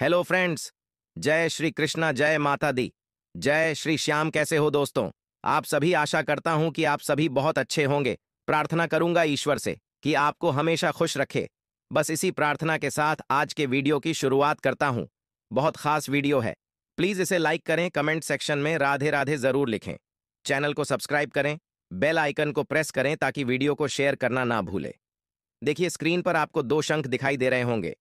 hello friends जय श्री कृष्णा जय माता दी जय श्री श्याम कैसे हो दोस्तों आप सभी आशा करता हूं कि आप सभी बहुत अच्छे होंगे प्रार्थना करूंगा ईश्वर से कि आपको हमेशा खुश रखे बस इसी प्रार्थना के साथ आज के वीडियो की शुरुआत करता हूं बहुत खास वीडियो है प्लीज इसे लाइक करें कमेंट सेक्शन में राधे राधे जरूर लिखें चैनल को सब्सक्राइब करें बेल आइकन को प्रेस करें ताकि वीडियो को शेयर करना ना भूलें देखिए स्क्रीन पर आपको दो शंख दिखाई दे रहे होंगे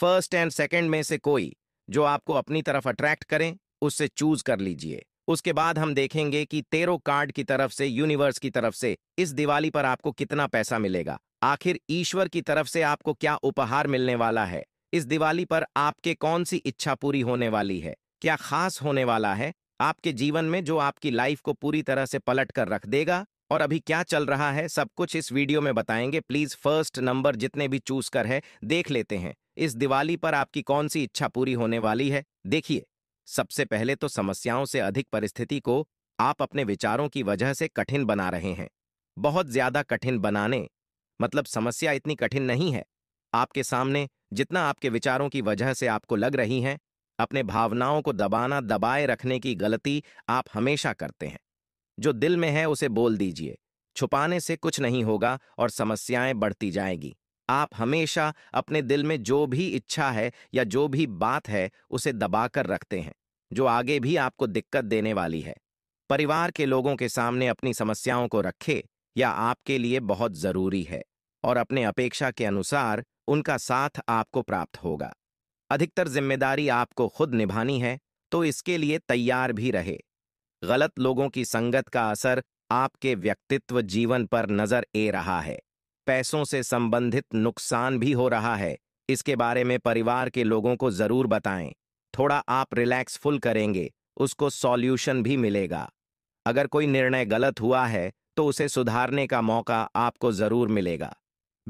फर्स्ट एंड सेकंड में से कोई जो आपको अपनी तरफ अट्रैक्ट करें उससे चूज कर लीजिए उसके बाद हम देखेंगे कि तेरो कार्ड की तरफ से यूनिवर्स की तरफ से इस दिवाली पर आपको कितना पैसा मिलेगा आखिर ईश्वर की तरफ से आपको क्या उपहार मिलने वाला है इस दिवाली पर आपके कौन सी इच्छा पूरी होने वाली है क्या खास होने वाला है आपके जीवन में जो आपकी लाइफ को पूरी तरह से पलट कर रख देगा और अभी क्या चल रहा है सब कुछ इस वीडियो में बताएंगे प्लीज फर्स्ट नंबर जितने भी चूज कर है देख लेते हैं इस दिवाली पर आपकी कौन सी इच्छा पूरी होने वाली है देखिए सबसे पहले तो समस्याओं से अधिक परिस्थिति को आप अपने विचारों की वजह से कठिन बना रहे हैं बहुत ज्यादा कठिन बनाने मतलब समस्या इतनी कठिन नहीं है आपके सामने जितना आपके विचारों की वजह से आपको लग रही हैं अपने भावनाओं को दबाना दबाए रखने की गलती आप हमेशा करते हैं जो दिल में है उसे बोल दीजिए छुपाने से कुछ नहीं होगा और समस्याएं बढ़ती जाएंगी आप हमेशा अपने दिल में जो भी इच्छा है या जो भी बात है उसे दबाकर रखते हैं जो आगे भी आपको दिक्कत देने वाली है परिवार के लोगों के सामने अपनी समस्याओं को रखे या आपके लिए बहुत जरूरी है और अपने अपेक्षा के अनुसार उनका साथ आपको प्राप्त होगा अधिकतर जिम्मेदारी आपको खुद निभानी है तो इसके लिए तैयार भी रहे गलत लोगों की संगत का असर आपके व्यक्तित्व जीवन पर नजर ए रहा है पैसों से संबंधित नुकसान भी हो रहा है इसके बारे में परिवार के लोगों को जरूर बताएं थोड़ा आप रिलैक्स फुल करेंगे उसको सॉल्यूशन भी मिलेगा अगर कोई निर्णय गलत हुआ है तो उसे सुधारने का मौका आपको जरूर मिलेगा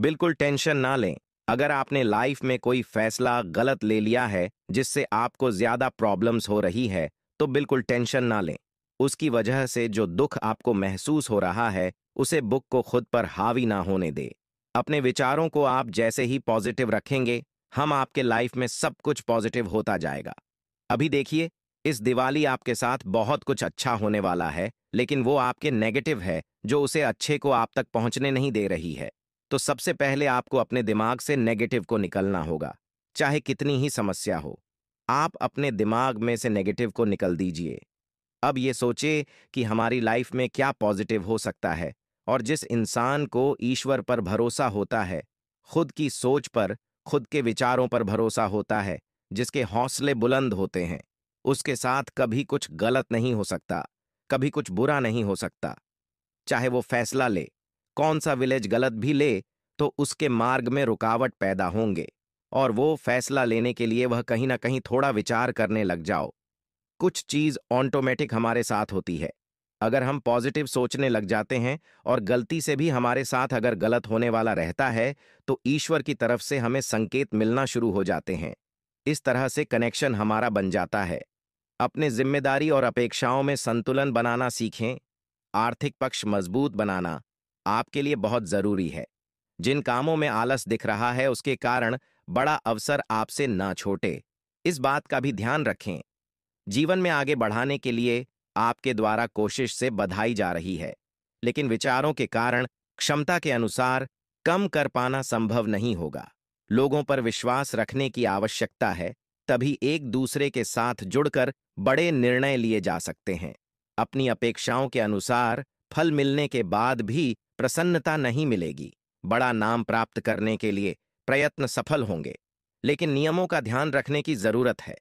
बिल्कुल टेंशन ना लें अगर आपने लाइफ में कोई फैसला गलत ले लिया है जिससे आपको ज्यादा प्रॉब्लम्स हो रही है तो बिल्कुल टेंशन ना लें उसकी वजह से जो दुख आपको महसूस हो रहा है उसे बुक को खुद पर हावी ना होने दे अपने विचारों को आप जैसे ही पॉजिटिव रखेंगे हम आपके लाइफ में सब कुछ पॉजिटिव होता जाएगा अभी देखिए इस दिवाली आपके साथ बहुत कुछ अच्छा होने वाला है लेकिन वो आपके नेगेटिव है जो उसे अच्छे को आप तक पहुंचने नहीं दे रही है तो सबसे पहले आपको अपने दिमाग से नेगेटिव को निकलना होगा चाहे कितनी ही समस्या हो आप अपने दिमाग में से नेगेटिव को निकल दीजिए अब ये सोचे कि हमारी लाइफ में क्या पॉजिटिव हो सकता है और जिस इंसान को ईश्वर पर भरोसा होता है खुद की सोच पर खुद के विचारों पर भरोसा होता है जिसके हौसले बुलंद होते हैं उसके साथ कभी कुछ गलत नहीं हो सकता कभी कुछ बुरा नहीं हो सकता चाहे वो फैसला ले कौन सा विलेज गलत भी ले तो उसके मार्ग में रुकावट पैदा होंगे और वो फैसला लेने के लिए वह कहीं ना कहीं थोड़ा विचार करने लग जाओ कुछ चीज ऑटोमेटिक हमारे साथ होती है अगर हम पॉजिटिव सोचने लग जाते हैं और गलती से भी हमारे साथ अगर गलत होने वाला रहता है तो ईश्वर की तरफ से हमें संकेत मिलना शुरू हो जाते हैं इस तरह से कनेक्शन हमारा बन जाता है अपने जिम्मेदारी और अपेक्षाओं में संतुलन बनाना सीखें आर्थिक पक्ष मजबूत बनाना आपके लिए बहुत जरूरी है जिन कामों में आलस दिख रहा है उसके कारण बड़ा अवसर आपसे ना छोटे इस बात का भी ध्यान रखें जीवन में आगे बढ़ाने के लिए आपके द्वारा कोशिश से बधाई जा रही है लेकिन विचारों के कारण क्षमता के अनुसार कम कर पाना संभव नहीं होगा लोगों पर विश्वास रखने की आवश्यकता है तभी एक दूसरे के साथ जुड़कर बड़े निर्णय लिए जा सकते हैं अपनी अपेक्षाओं के अनुसार फल मिलने के बाद भी प्रसन्नता नहीं मिलेगी बड़ा नाम प्राप्त करने के लिए प्रयत्न सफल होंगे लेकिन नियमों का ध्यान रखने की जरूरत है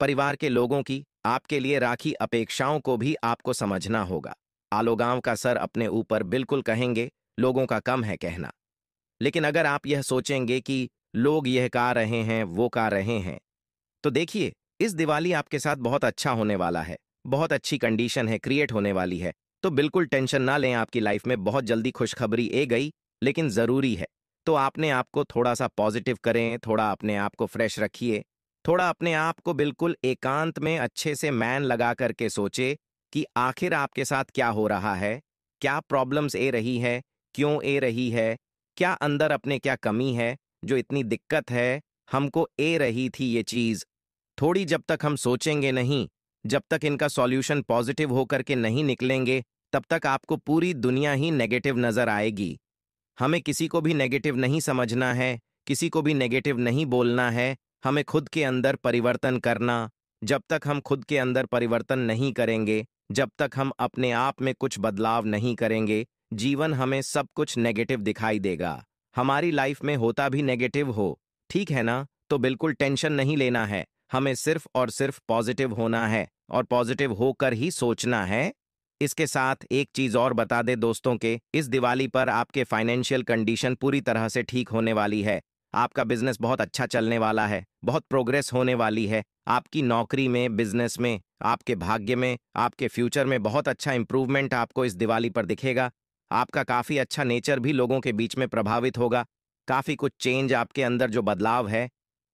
परिवार के लोगों की आपके लिए राखी अपेक्षाओं को भी आपको समझना होगा आलोगांव का सर अपने ऊपर बिल्कुल कहेंगे लोगों का कम है कहना लेकिन अगर आप यह सोचेंगे कि लोग यह कह रहे हैं वो कह रहे हैं तो देखिए इस दिवाली आपके साथ बहुत अच्छा होने वाला है बहुत अच्छी कंडीशन है क्रिएट होने वाली है तो बिल्कुल टेंशन ना लें आपकी लाइफ में बहुत जल्दी खुशखबरी ए गई लेकिन ज़रूरी है तो आपने आपको थोड़ा सा पॉजिटिव करें थोड़ा अपने आप को फ्रेश रखिए थोड़ा अपने आप को बिल्कुल एकांत में अच्छे से मैन लगा करके सोचे कि आखिर आपके साथ क्या हो रहा है क्या प्रॉब्लम्स ए रही है क्यों ए रही है क्या अंदर अपने क्या कमी है जो इतनी दिक्कत है हमको ए रही थी ये चीज़ थोड़ी जब तक हम सोचेंगे नहीं जब तक इनका सॉल्यूशन पॉजिटिव होकर के नहीं निकलेंगे तब तक आपको पूरी दुनिया ही नेगेटिव नज़र आएगी हमें किसी को भी नेगेटिव नहीं समझना है किसी को भी नेगेटिव नहीं बोलना है हमें खुद के अंदर परिवर्तन करना जब तक हम खुद के अंदर परिवर्तन नहीं करेंगे जब तक हम अपने आप में कुछ बदलाव नहीं करेंगे जीवन हमें सब कुछ नेगेटिव दिखाई देगा हमारी लाइफ में होता भी नेगेटिव हो ठीक है ना तो बिल्कुल टेंशन नहीं लेना है हमें सिर्फ और सिर्फ पॉजिटिव होना है और पॉजिटिव होकर ही सोचना है इसके साथ एक चीज और बता दे दोस्तों के इस दिवाली पर आपके फाइनेंशियल कंडीशन पूरी तरह से ठीक होने वाली है आपका बिजनेस बहुत अच्छा चलने वाला है बहुत प्रोग्रेस होने वाली है आपकी नौकरी में बिजनेस में आपके भाग्य में आपके फ्यूचर में बहुत अच्छा इंप्रूवमेंट आपको इस दिवाली पर दिखेगा आपका काफ़ी अच्छा नेचर भी लोगों के बीच में प्रभावित होगा काफ़ी कुछ चेंज आपके अंदर जो बदलाव है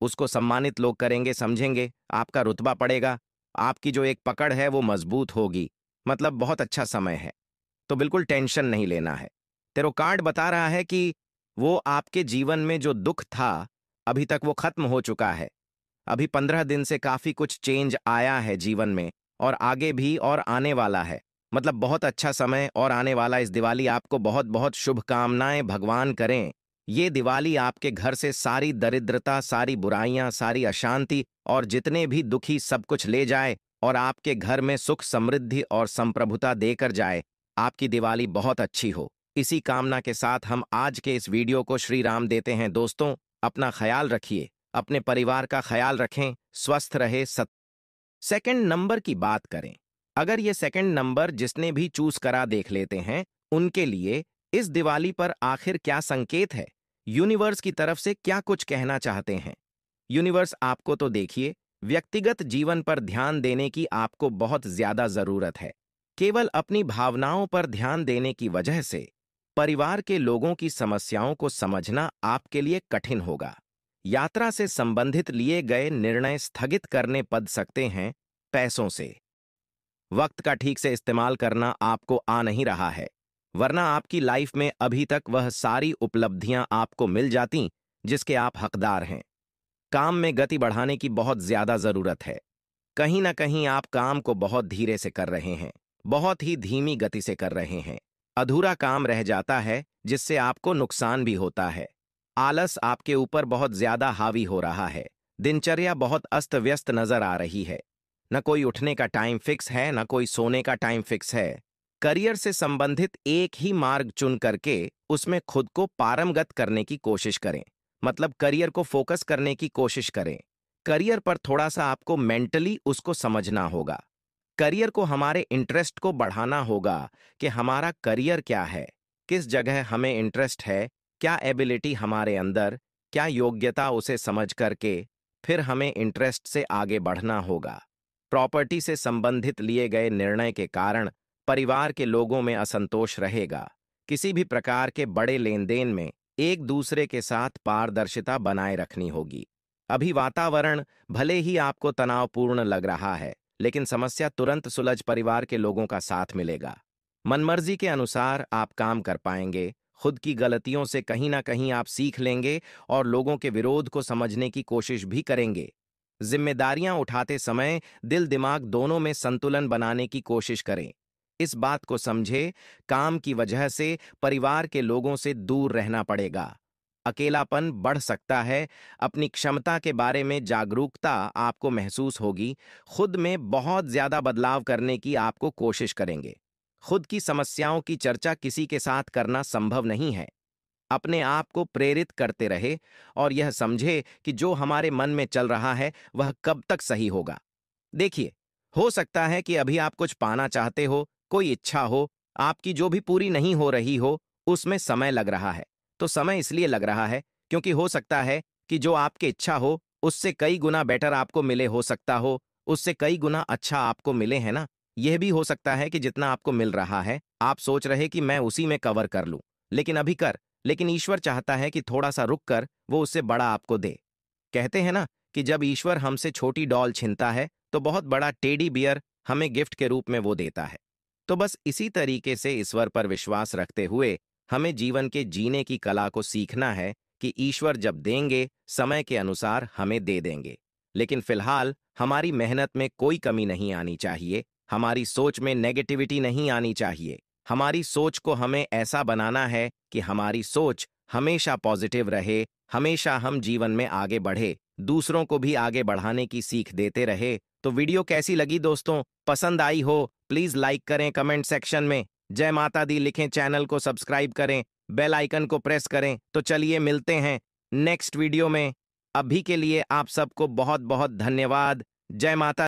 उसको सम्मानित लोग करेंगे समझेंगे आपका रुतबा पड़ेगा आपकी जो एक पकड़ है वो मजबूत होगी मतलब बहुत अच्छा समय है तो बिल्कुल टेंशन नहीं लेना है तेरो कार्ड बता रहा है कि वो आपके जीवन में जो दुख था अभी तक वो खत्म हो चुका है अभी पंद्रह दिन से काफी कुछ चेंज आया है जीवन में और आगे भी और आने वाला है मतलब बहुत अच्छा समय और आने वाला इस दिवाली आपको बहुत बहुत शुभकामनाएं भगवान करें ये दिवाली आपके घर से सारी दरिद्रता सारी बुराइयां सारी अशांति और जितने भी दुखी सब कुछ ले जाए और आपके घर में सुख समृद्धि और संप्रभुता देकर जाए आपकी दिवाली बहुत अच्छी हो इसी कामना के साथ हम आज के इस वीडियो को श्री राम देते हैं दोस्तों अपना ख्याल रखिए अपने परिवार का ख्याल रखें स्वस्थ रहे सत सेकेंड नंबर की बात करें अगर ये सेकेंड नंबर जिसने भी चूज करा देख लेते हैं उनके लिए इस दिवाली पर आखिर क्या संकेत है यूनिवर्स की तरफ से क्या कुछ कहना चाहते हैं यूनिवर्स आपको तो देखिए व्यक्तिगत जीवन पर ध्यान देने की आपको बहुत ज्यादा जरूरत है केवल अपनी भावनाओं पर ध्यान देने की वजह से परिवार के लोगों की समस्याओं को समझना आपके लिए कठिन होगा यात्रा से संबंधित लिए गए निर्णय स्थगित करने पड़ सकते हैं पैसों से वक्त का ठीक से इस्तेमाल करना आपको आ नहीं रहा है वरना आपकी लाइफ में अभी तक वह सारी उपलब्धियां आपको मिल जाती जिसके आप हकदार हैं काम में गति बढ़ाने की बहुत ज्यादा जरूरत है कहीं ना कहीं आप काम को बहुत धीरे से कर रहे हैं बहुत ही धीमी गति से कर रहे हैं अधूरा काम रह जाता है जिससे आपको नुकसान भी होता है आलस आपके ऊपर बहुत ज्यादा हावी हो रहा है दिनचर्या बहुत अस्त व्यस्त नजर आ रही है न कोई उठने का टाइम फिक्स है न कोई सोने का टाइम फिक्स है करियर से संबंधित एक ही मार्ग चुन करके उसमें खुद को पारमगत करने की कोशिश करें मतलब करियर को फोकस करने की कोशिश करें करियर पर थोड़ा सा आपको मेंटली उसको समझना होगा करियर को हमारे इंटरेस्ट को बढ़ाना होगा कि हमारा करियर क्या है किस जगह हमें इंटरेस्ट है क्या एबिलिटी हमारे अंदर क्या योग्यता उसे समझ करके फिर हमें इंटरेस्ट से आगे बढ़ना होगा प्रॉपर्टी से संबंधित लिए गए निर्णय के कारण परिवार के लोगों में असंतोष रहेगा किसी भी प्रकार के बड़े लेन देन में एक दूसरे के साथ पारदर्शिता बनाए रखनी होगी अभी वातावरण भले ही आपको तनावपूर्ण लग रहा है लेकिन समस्या तुरंत सुलझ परिवार के लोगों का साथ मिलेगा मनमर्जी के अनुसार आप काम कर पाएंगे खुद की गलतियों से कहीं ना कहीं आप सीख लेंगे और लोगों के विरोध को समझने की कोशिश भी करेंगे जिम्मेदारियां उठाते समय दिल दिमाग दोनों में संतुलन बनाने की कोशिश करें इस बात को समझे काम की वजह से परिवार के लोगों से दूर रहना पड़ेगा अकेलापन बढ़ सकता है अपनी क्षमता के बारे में जागरूकता आपको महसूस होगी खुद में बहुत ज़्यादा बदलाव करने की आपको कोशिश करेंगे खुद की समस्याओं की चर्चा किसी के साथ करना संभव नहीं है अपने आप को प्रेरित करते रहे और यह समझे कि जो हमारे मन में चल रहा है वह कब तक सही होगा देखिए हो सकता है कि अभी आप कुछ पाना चाहते हो कोई इच्छा हो आपकी जो भी पूरी नहीं हो रही हो उसमें समय लग रहा है तो समय इसलिए लग रहा है क्योंकि हो सकता है कि जो आपकी इच्छा हो उससे कई गुना बेटर आपको मिले हो सकता हो उससे कई गुना अच्छा आपको मिले है ना यह भी हो सकता है कि जितना आपको मिल रहा है आप सोच रहे कि मैं उसी में कवर कर लूं लेकिन अभी कर लेकिन ईश्वर चाहता है कि थोड़ा सा रुक कर वो उससे बड़ा आपको दे कहते हैं ना कि जब ईश्वर हमसे छोटी डॉल छिनता है तो बहुत बड़ा टेडी बियर हमें गिफ्ट के रूप में वो देता है तो बस इसी तरीके से ईश्वर पर विश्वास रखते हुए हमें जीवन के जीने की कला को सीखना है कि ईश्वर जब देंगे समय के अनुसार हमें दे देंगे लेकिन फिलहाल हमारी मेहनत में कोई कमी नहीं आनी चाहिए हमारी सोच में नेगेटिविटी नहीं आनी चाहिए हमारी सोच को हमें ऐसा बनाना है कि हमारी सोच हमेशा पॉजिटिव रहे हमेशा हम जीवन में आगे बढ़े दूसरों को भी आगे बढ़ाने की सीख देते रहे तो वीडियो कैसी लगी दोस्तों पसंद आई हो प्लीज लाइक करें कमेंट सेक्शन में जय माता दी लिखें चैनल को सब्सक्राइब करें बेल आइकन को प्रेस करें तो चलिए मिलते हैं नेक्स्ट वीडियो में अभी के लिए आप सबको बहुत बहुत धन्यवाद जय माता